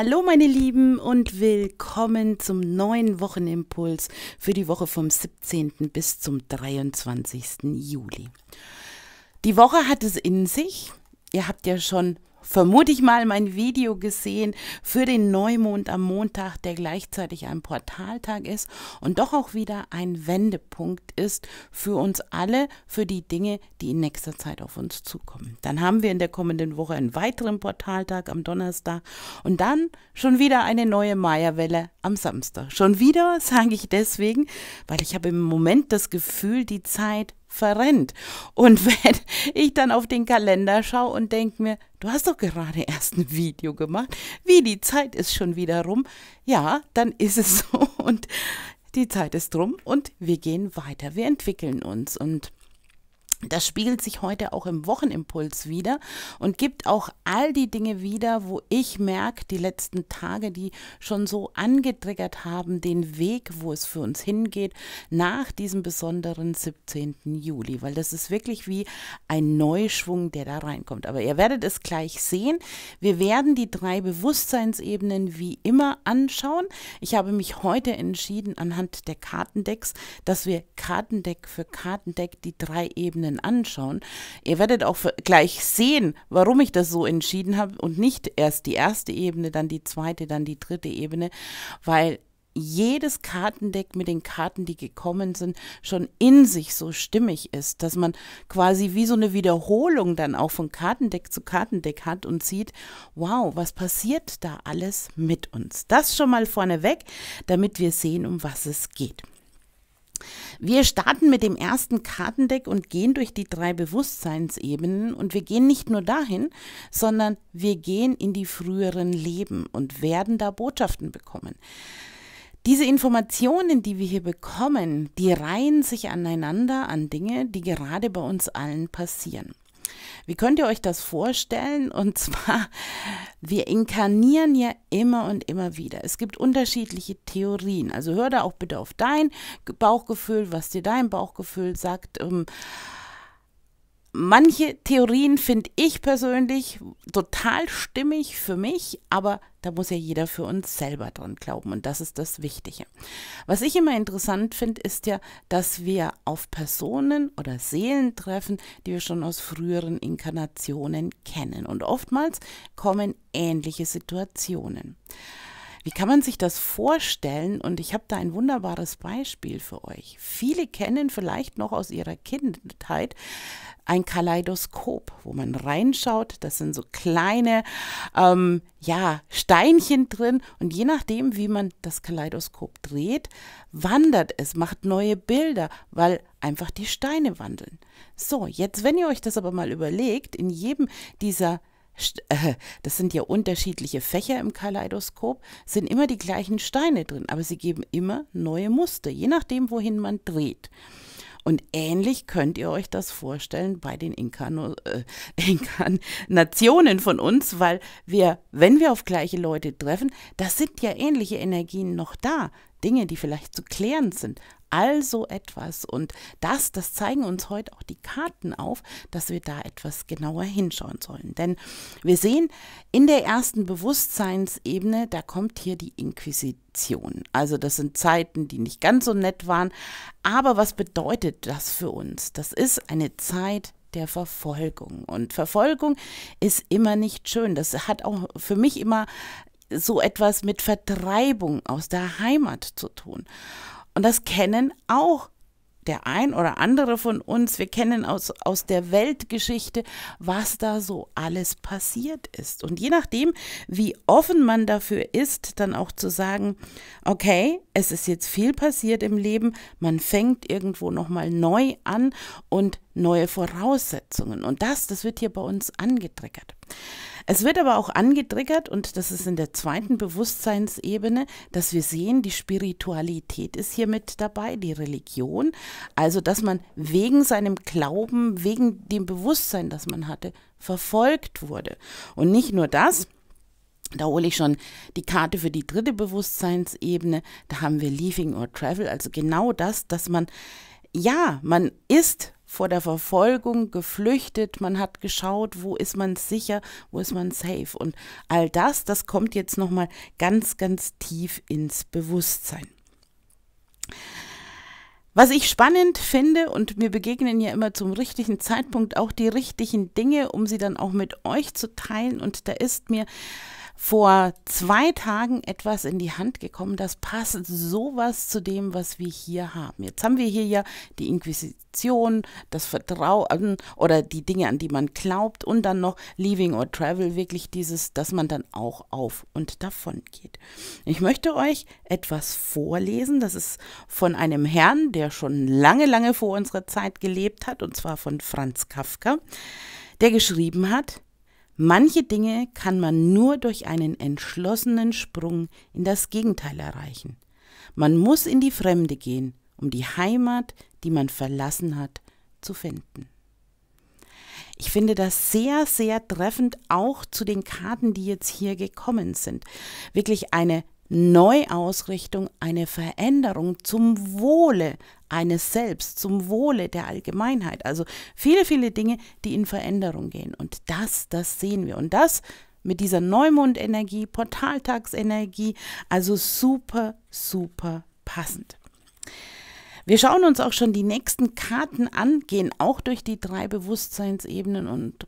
Hallo meine Lieben und willkommen zum neuen Wochenimpuls für die Woche vom 17. bis zum 23. Juli. Die Woche hat es in sich. Ihr habt ja schon vermute ich mal, mein Video gesehen für den Neumond am Montag, der gleichzeitig ein Portaltag ist und doch auch wieder ein Wendepunkt ist für uns alle, für die Dinge, die in nächster Zeit auf uns zukommen. Dann haben wir in der kommenden Woche einen weiteren Portaltag am Donnerstag und dann schon wieder eine neue Meierwelle am Samstag. Schon wieder sage ich deswegen, weil ich habe im Moment das Gefühl, die Zeit verrennt. Und wenn ich dann auf den Kalender schaue und denke mir, du hast doch gerade erst ein Video gemacht, wie die Zeit ist schon wieder rum, ja, dann ist es so und die Zeit ist rum und wir gehen weiter, wir entwickeln uns und das spiegelt sich heute auch im Wochenimpuls wieder und gibt auch all die Dinge wieder, wo ich merke, die letzten Tage, die schon so angetriggert haben, den Weg, wo es für uns hingeht, nach diesem besonderen 17. Juli, weil das ist wirklich wie ein Neuschwung, der da reinkommt. Aber ihr werdet es gleich sehen. Wir werden die drei Bewusstseinsebenen wie immer anschauen. Ich habe mich heute entschieden, anhand der Kartendecks, dass wir Kartendeck für Kartendeck die drei Ebenen Ebenen anschauen. Ihr werdet auch gleich sehen, warum ich das so entschieden habe und nicht erst die erste Ebene, dann die zweite, dann die dritte Ebene, weil jedes Kartendeck mit den Karten, die gekommen sind, schon in sich so stimmig ist, dass man quasi wie so eine Wiederholung dann auch von Kartendeck zu Kartendeck hat und sieht, wow, was passiert da alles mit uns? Das schon mal vorneweg, damit wir sehen, um was es geht. Wir starten mit dem ersten Kartendeck und gehen durch die drei Bewusstseinsebenen und wir gehen nicht nur dahin, sondern wir gehen in die früheren Leben und werden da Botschaften bekommen. Diese Informationen, die wir hier bekommen, die reihen sich aneinander an Dinge, die gerade bei uns allen passieren. Wie könnt ihr euch das vorstellen? Und zwar, wir inkarnieren ja immer und immer wieder. Es gibt unterschiedliche Theorien. Also hör da auch bitte auf dein Bauchgefühl, was dir dein Bauchgefühl sagt. Ähm, manche Theorien finde ich persönlich total stimmig für mich, aber da muss ja jeder für uns selber dran glauben und das ist das Wichtige. Was ich immer interessant finde, ist ja, dass wir auf Personen oder Seelen treffen, die wir schon aus früheren Inkarnationen kennen und oftmals kommen ähnliche Situationen. Wie kann man sich das vorstellen? Und ich habe da ein wunderbares Beispiel für euch. Viele kennen vielleicht noch aus ihrer Kindheit ein Kaleidoskop, wo man reinschaut. Das sind so kleine ähm, ja, Steinchen drin. Und je nachdem, wie man das Kaleidoskop dreht, wandert es, macht neue Bilder, weil einfach die Steine wandeln. So, jetzt, wenn ihr euch das aber mal überlegt, in jedem dieser äh, das sind ja unterschiedliche Fächer im Kaleidoskop, sind immer die gleichen Steine drin, aber sie geben immer neue Muster, je nachdem, wohin man dreht. Und ähnlich könnt ihr euch das vorstellen bei den Inkarno, äh, Inkarnationen von uns, weil wir, wenn wir auf gleiche Leute treffen, da sind ja ähnliche Energien noch da. Dinge, die vielleicht zu klären sind, also etwas. Und das, das zeigen uns heute auch die Karten auf, dass wir da etwas genauer hinschauen sollen. Denn wir sehen in der ersten Bewusstseinsebene, da kommt hier die Inquisition. Also das sind Zeiten, die nicht ganz so nett waren. Aber was bedeutet das für uns? Das ist eine Zeit der Verfolgung. Und Verfolgung ist immer nicht schön. Das hat auch für mich immer so etwas mit Vertreibung aus der Heimat zu tun. Und das kennen auch der ein oder andere von uns, wir kennen aus, aus der Weltgeschichte, was da so alles passiert ist. Und je nachdem, wie offen man dafür ist, dann auch zu sagen, okay, es ist jetzt viel passiert im Leben, man fängt irgendwo nochmal neu an und neue Voraussetzungen. Und das, das wird hier bei uns angetriggert. Es wird aber auch angetriggert, und das ist in der zweiten Bewusstseinsebene, dass wir sehen, die Spiritualität ist hier mit dabei, die Religion. Also, dass man wegen seinem Glauben, wegen dem Bewusstsein, das man hatte, verfolgt wurde. Und nicht nur das, da hole ich schon die Karte für die dritte Bewusstseinsebene. Da haben wir Leaving or Travel, also genau das, dass man, ja, man ist vor der Verfolgung geflüchtet, man hat geschaut, wo ist man sicher, wo ist man safe. Und all das, das kommt jetzt nochmal ganz, ganz tief ins Bewusstsein. Was ich spannend finde, und mir begegnen ja immer zum richtigen Zeitpunkt auch die richtigen Dinge, um sie dann auch mit euch zu teilen, und da ist mir vor zwei Tagen etwas in die Hand gekommen, das passt sowas zu dem, was wir hier haben. Jetzt haben wir hier ja die Inquisition, das Vertrauen oder die Dinge, an die man glaubt und dann noch Leaving or Travel, wirklich dieses, dass man dann auch auf und davon geht. Ich möchte euch etwas vorlesen, das ist von einem Herrn, der schon lange, lange vor unserer Zeit gelebt hat, und zwar von Franz Kafka, der geschrieben hat, Manche Dinge kann man nur durch einen entschlossenen Sprung in das Gegenteil erreichen. Man muss in die Fremde gehen, um die Heimat, die man verlassen hat, zu finden. Ich finde das sehr, sehr treffend auch zu den Karten, die jetzt hier gekommen sind. Wirklich eine Neuausrichtung, eine Veränderung zum Wohle eines selbst, zum Wohle der Allgemeinheit. Also viele, viele Dinge, die in Veränderung gehen. Und das, das sehen wir. Und das mit dieser Neumondenergie, Portaltagsenergie, also super, super passend. Wir schauen uns auch schon die nächsten Karten an, gehen auch durch die drei Bewusstseinsebenen und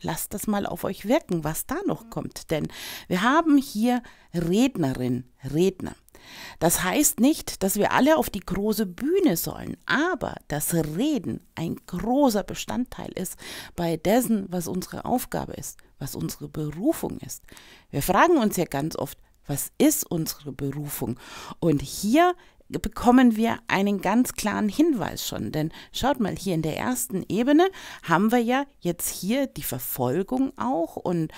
lasst das mal auf euch wirken, was da noch kommt. Denn wir haben hier Rednerin, Redner. Das heißt nicht, dass wir alle auf die große Bühne sollen, aber das Reden ein großer Bestandteil ist bei dessen, was unsere Aufgabe ist, was unsere Berufung ist. Wir fragen uns ja ganz oft, was ist unsere Berufung? Und hier bekommen wir einen ganz klaren Hinweis schon. Denn schaut mal, hier in der ersten Ebene haben wir ja jetzt hier die Verfolgung auch und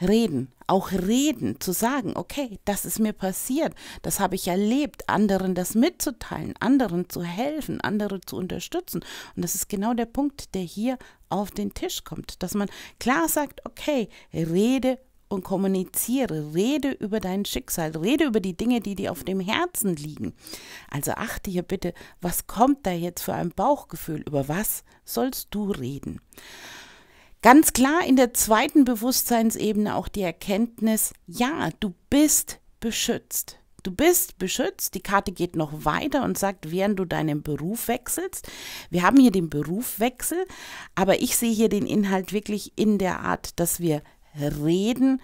reden, auch reden, zu sagen, okay, das ist mir passiert, das habe ich erlebt, anderen das mitzuteilen, anderen zu helfen, andere zu unterstützen. Und das ist genau der Punkt, der hier auf den Tisch kommt, dass man klar sagt, okay, rede und kommuniziere, rede über dein Schicksal, rede über die Dinge, die dir auf dem Herzen liegen. Also achte hier bitte, was kommt da jetzt für ein Bauchgefühl, über was sollst du reden? Ganz klar in der zweiten Bewusstseinsebene auch die Erkenntnis, ja, du bist beschützt. Du bist beschützt. Die Karte geht noch weiter und sagt, während du deinen Beruf wechselst. Wir haben hier den Berufwechsel, aber ich sehe hier den Inhalt wirklich in der Art, dass wir reden,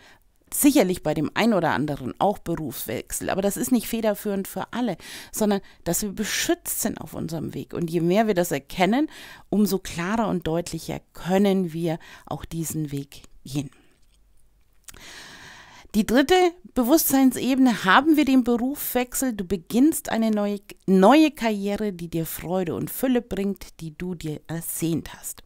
sicherlich bei dem einen oder anderen auch Berufswechsel, aber das ist nicht federführend für alle, sondern dass wir beschützt sind auf unserem Weg. Und je mehr wir das erkennen, umso klarer und deutlicher können wir auch diesen Weg gehen. Die dritte Bewusstseinsebene haben wir den Berufswechsel. Du beginnst eine neue, neue Karriere, die dir Freude und Fülle bringt, die du dir ersehnt hast.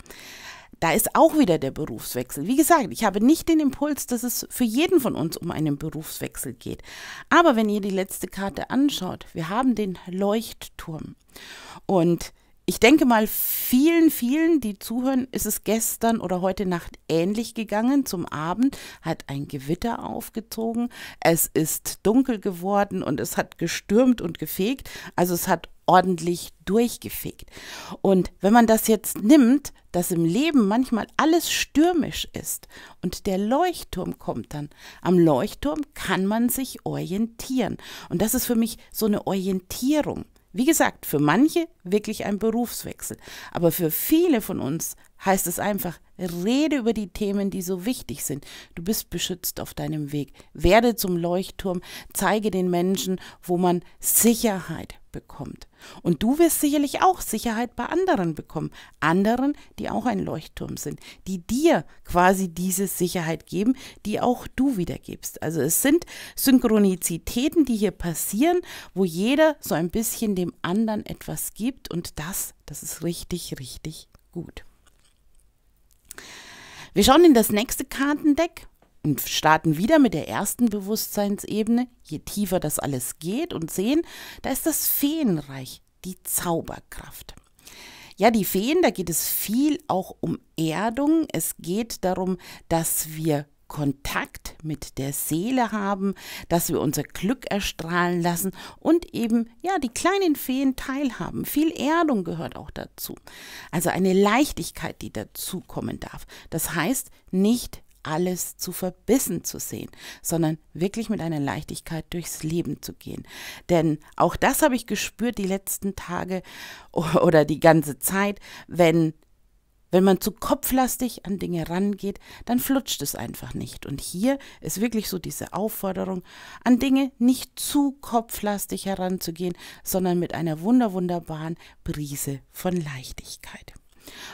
Da ist auch wieder der Berufswechsel. Wie gesagt, ich habe nicht den Impuls, dass es für jeden von uns um einen Berufswechsel geht. Aber wenn ihr die letzte Karte anschaut, wir haben den Leuchtturm. Und ich denke mal, vielen, vielen, die zuhören, ist es gestern oder heute Nacht ähnlich gegangen. Zum Abend hat ein Gewitter aufgezogen, es ist dunkel geworden und es hat gestürmt und gefegt. Also es hat ordentlich durchgefegt. Und wenn man das jetzt nimmt, dass im Leben manchmal alles stürmisch ist und der Leuchtturm kommt dann, am Leuchtturm kann man sich orientieren. Und das ist für mich so eine Orientierung. Wie gesagt, für manche wirklich ein Berufswechsel. Aber für viele von uns heißt es einfach, rede über die Themen, die so wichtig sind. Du bist beschützt auf deinem Weg. Werde zum Leuchtturm, zeige den Menschen, wo man Sicherheit bekommt. Und du wirst sicherlich auch Sicherheit bei anderen bekommen. Anderen, die auch ein Leuchtturm sind, die dir quasi diese Sicherheit geben, die auch du wiedergibst. Also es sind Synchronizitäten, die hier passieren, wo jeder so ein bisschen dem anderen etwas gibt. Und das, das ist richtig, richtig gut. Wir schauen in das nächste Kartendeck und starten wieder mit der ersten Bewusstseinsebene, je tiefer das alles geht und sehen, da ist das Feenreich, die Zauberkraft. Ja, die Feen, da geht es viel auch um Erdung. Es geht darum, dass wir Kontakt mit der Seele haben, dass wir unser Glück erstrahlen lassen und eben ja die kleinen Feen teilhaben. Viel Erdung gehört auch dazu. Also eine Leichtigkeit, die dazukommen darf. Das heißt, nicht alles zu verbissen zu sehen, sondern wirklich mit einer Leichtigkeit durchs Leben zu gehen. Denn auch das habe ich gespürt die letzten Tage oder die ganze Zeit, wenn wenn man zu kopflastig an Dinge rangeht, dann flutscht es einfach nicht. Und hier ist wirklich so diese Aufforderung, an Dinge nicht zu kopflastig heranzugehen, sondern mit einer wunderbaren Brise von Leichtigkeit.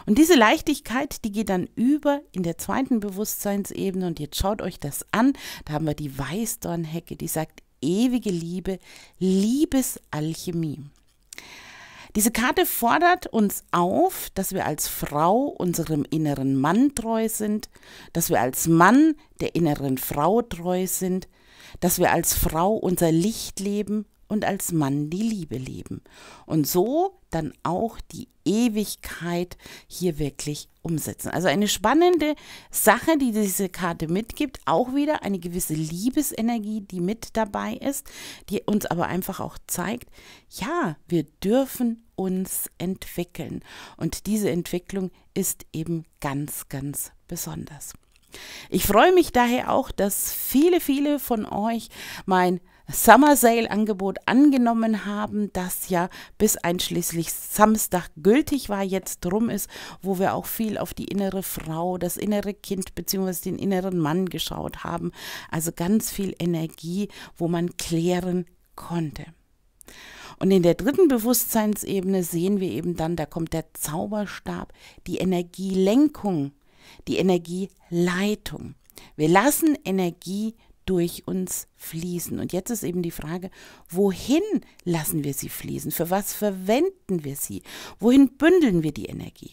Und diese Leichtigkeit, die geht dann über in der zweiten Bewusstseinsebene. Und jetzt schaut euch das an. Da haben wir die Weißdornhecke, die sagt ewige Liebe, Liebesalchemie. Diese Karte fordert uns auf, dass wir als Frau unserem inneren Mann treu sind, dass wir als Mann der inneren Frau treu sind, dass wir als Frau unser Licht leben und als Mann die Liebe leben und so dann auch die Ewigkeit hier wirklich umsetzen. Also eine spannende Sache, die diese Karte mitgibt, auch wieder eine gewisse Liebesenergie, die mit dabei ist, die uns aber einfach auch zeigt, ja, wir dürfen uns entwickeln und diese Entwicklung ist eben ganz, ganz besonders. Ich freue mich daher auch, dass viele, viele von euch mein Summer Sale Angebot angenommen haben, das ja bis einschließlich Samstag gültig war, jetzt drum ist, wo wir auch viel auf die innere Frau, das innere Kind bzw. den inneren Mann geschaut haben. Also ganz viel Energie, wo man klären konnte. Und in der dritten Bewusstseinsebene sehen wir eben dann, da kommt der Zauberstab, die Energielenkung, die Energieleitung. Wir lassen Energie durch uns fließen. Und jetzt ist eben die Frage, wohin lassen wir sie fließen? Für was verwenden wir sie? Wohin bündeln wir die Energie?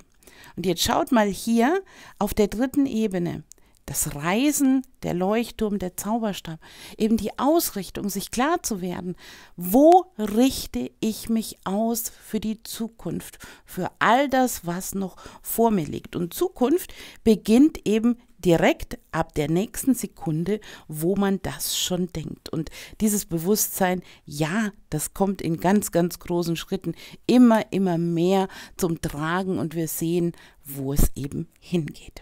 Und jetzt schaut mal hier auf der dritten Ebene. Das Reisen, der Leuchtturm, der Zauberstab, eben die Ausrichtung, sich klar zu werden, wo richte ich mich aus für die Zukunft, für all das, was noch vor mir liegt. Und Zukunft beginnt eben direkt ab der nächsten Sekunde, wo man das schon denkt. Und dieses Bewusstsein, ja, das kommt in ganz, ganz großen Schritten immer, immer mehr zum Tragen und wir sehen, wo es eben hingeht.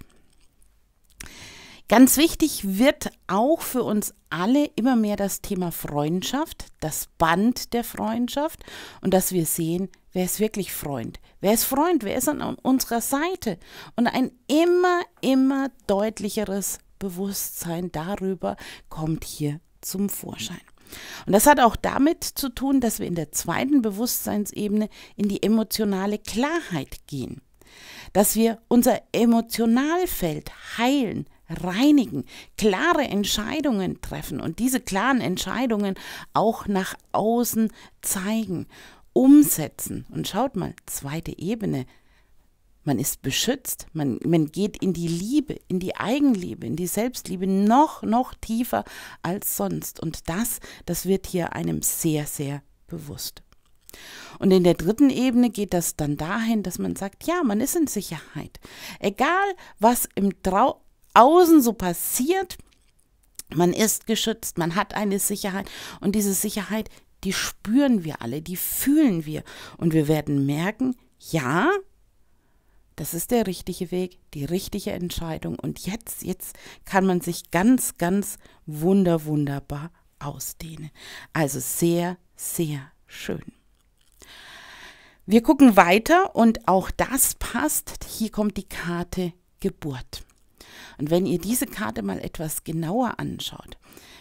Ganz wichtig wird auch für uns alle immer mehr das Thema Freundschaft, das Band der Freundschaft und dass wir sehen, Wer ist wirklich Freund? Wer ist Freund? Wer ist an unserer Seite? Und ein immer, immer deutlicheres Bewusstsein darüber kommt hier zum Vorschein. Und das hat auch damit zu tun, dass wir in der zweiten Bewusstseinsebene in die emotionale Klarheit gehen. Dass wir unser Emotionalfeld heilen, reinigen, klare Entscheidungen treffen und diese klaren Entscheidungen auch nach außen zeigen umsetzen. Und schaut mal, zweite Ebene. Man ist beschützt, man, man geht in die Liebe, in die Eigenliebe, in die Selbstliebe noch, noch tiefer als sonst. Und das, das wird hier einem sehr, sehr bewusst. Und in der dritten Ebene geht das dann dahin, dass man sagt, ja, man ist in Sicherheit. Egal, was im Trau Außen so passiert, man ist geschützt, man hat eine Sicherheit und diese Sicherheit, die spüren wir alle, die fühlen wir. Und wir werden merken, ja, das ist der richtige Weg, die richtige Entscheidung. Und jetzt, jetzt kann man sich ganz, ganz wunder, wunderbar ausdehnen. Also sehr, sehr schön. Wir gucken weiter und auch das passt. Hier kommt die Karte Geburt. Und wenn ihr diese Karte mal etwas genauer anschaut,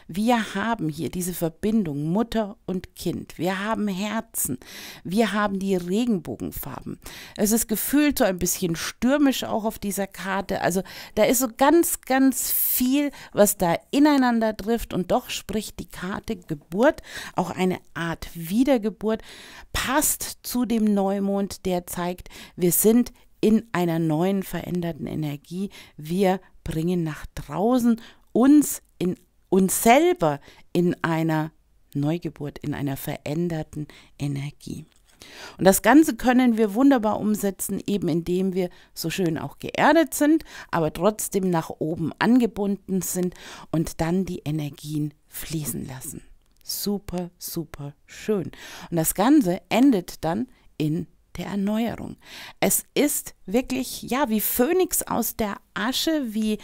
wir haben hier diese Verbindung Mutter und Kind. Wir haben Herzen. Wir haben die Regenbogenfarben. Es ist gefühlt so ein bisschen stürmisch auch auf dieser Karte. Also da ist so ganz, ganz viel, was da ineinander trifft. Und doch spricht die Karte Geburt, auch eine Art Wiedergeburt, passt zu dem Neumond, der zeigt, wir sind in einer neuen, veränderten Energie. Wir bringen nach draußen uns uns selber in einer Neugeburt, in einer veränderten Energie. Und das Ganze können wir wunderbar umsetzen, eben indem wir so schön auch geerdet sind, aber trotzdem nach oben angebunden sind und dann die Energien fließen lassen. Super, super schön. Und das Ganze endet dann in der Erneuerung. Es ist wirklich, ja, wie Phönix aus der Asche, wie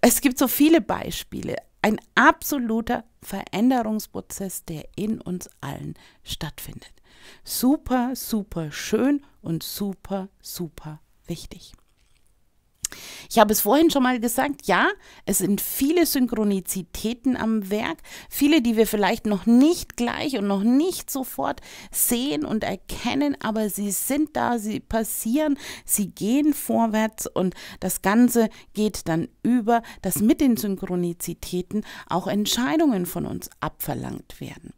es gibt so viele Beispiele. Ein absoluter Veränderungsprozess, der in uns allen stattfindet. Super, super schön und super, super wichtig. Ich habe es vorhin schon mal gesagt, ja, es sind viele Synchronizitäten am Werk, viele, die wir vielleicht noch nicht gleich und noch nicht sofort sehen und erkennen, aber sie sind da, sie passieren, sie gehen vorwärts und das Ganze geht dann über, dass mit den Synchronizitäten auch Entscheidungen von uns abverlangt werden.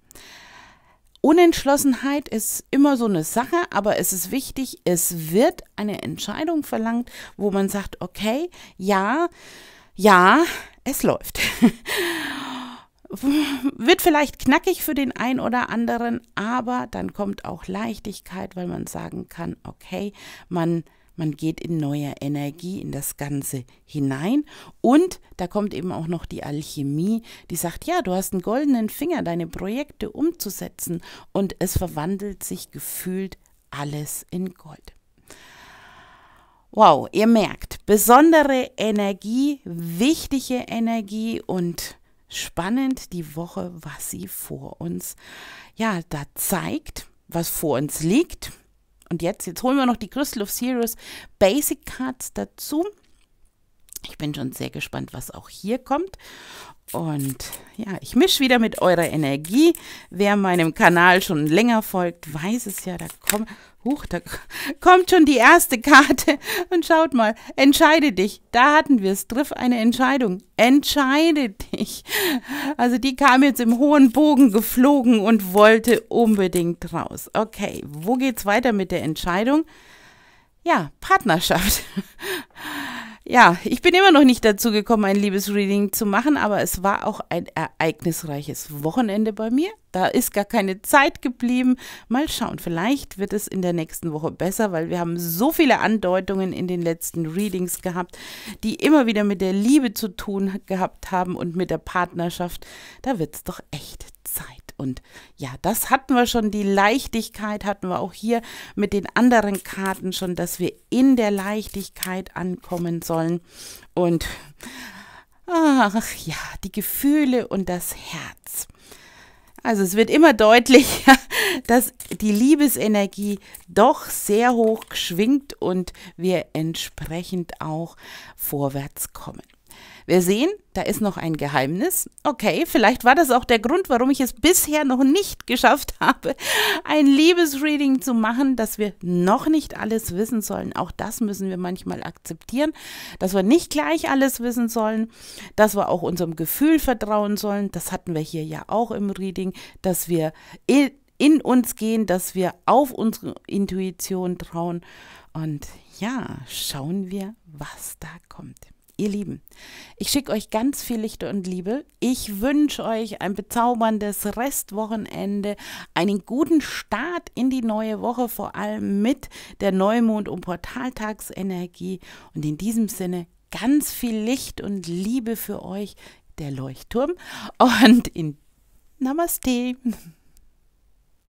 Unentschlossenheit ist immer so eine Sache, aber es ist wichtig, es wird eine Entscheidung verlangt, wo man sagt, okay, ja, ja, es läuft. wird vielleicht knackig für den einen oder anderen, aber dann kommt auch Leichtigkeit, weil man sagen kann, okay, man man geht in neuer Energie in das Ganze hinein und da kommt eben auch noch die Alchemie, die sagt, ja, du hast einen goldenen Finger, deine Projekte umzusetzen und es verwandelt sich gefühlt alles in Gold. Wow, ihr merkt, besondere Energie, wichtige Energie und spannend die Woche, was sie vor uns, ja, da zeigt, was vor uns liegt, und jetzt, jetzt holen wir noch die Crystal of Sirius Basic Cards dazu. Ich bin schon sehr gespannt, was auch hier kommt. Und ja, ich mische wieder mit eurer Energie. Wer meinem Kanal schon länger folgt, weiß es ja, da kommen Huch, da kommt schon die erste Karte. Und schaut mal, entscheide dich. Da hatten wir es. Triff eine Entscheidung. Entscheide dich. Also die kam jetzt im hohen Bogen geflogen und wollte unbedingt raus. Okay, wo geht's weiter mit der Entscheidung? Ja, Partnerschaft. Ja, ich bin immer noch nicht dazu gekommen, ein Liebesreading zu machen, aber es war auch ein ereignisreiches Wochenende bei mir. Da ist gar keine Zeit geblieben. Mal schauen, vielleicht wird es in der nächsten Woche besser, weil wir haben so viele Andeutungen in den letzten Readings gehabt, die immer wieder mit der Liebe zu tun gehabt haben und mit der Partnerschaft. Da wird es doch echt und ja, das hatten wir schon, die Leichtigkeit hatten wir auch hier mit den anderen Karten schon, dass wir in der Leichtigkeit ankommen sollen. Und ach ja, die Gefühle und das Herz. Also es wird immer deutlich, dass die Liebesenergie doch sehr hoch schwingt und wir entsprechend auch vorwärts kommen. Wir sehen, da ist noch ein Geheimnis. Okay, vielleicht war das auch der Grund, warum ich es bisher noch nicht geschafft habe, ein Liebesreading zu machen, dass wir noch nicht alles wissen sollen. Auch das müssen wir manchmal akzeptieren, dass wir nicht gleich alles wissen sollen, dass wir auch unserem Gefühl vertrauen sollen. Das hatten wir hier ja auch im Reading, dass wir in uns gehen, dass wir auf unsere Intuition trauen. Und ja, schauen wir, was da kommt. Ihr Lieben, ich schicke euch ganz viel Licht und Liebe. Ich wünsche euch ein bezauberndes Restwochenende, einen guten Start in die neue Woche, vor allem mit der Neumond- und Portaltagsenergie. Und in diesem Sinne ganz viel Licht und Liebe für euch, der Leuchtturm. Und in Namaste.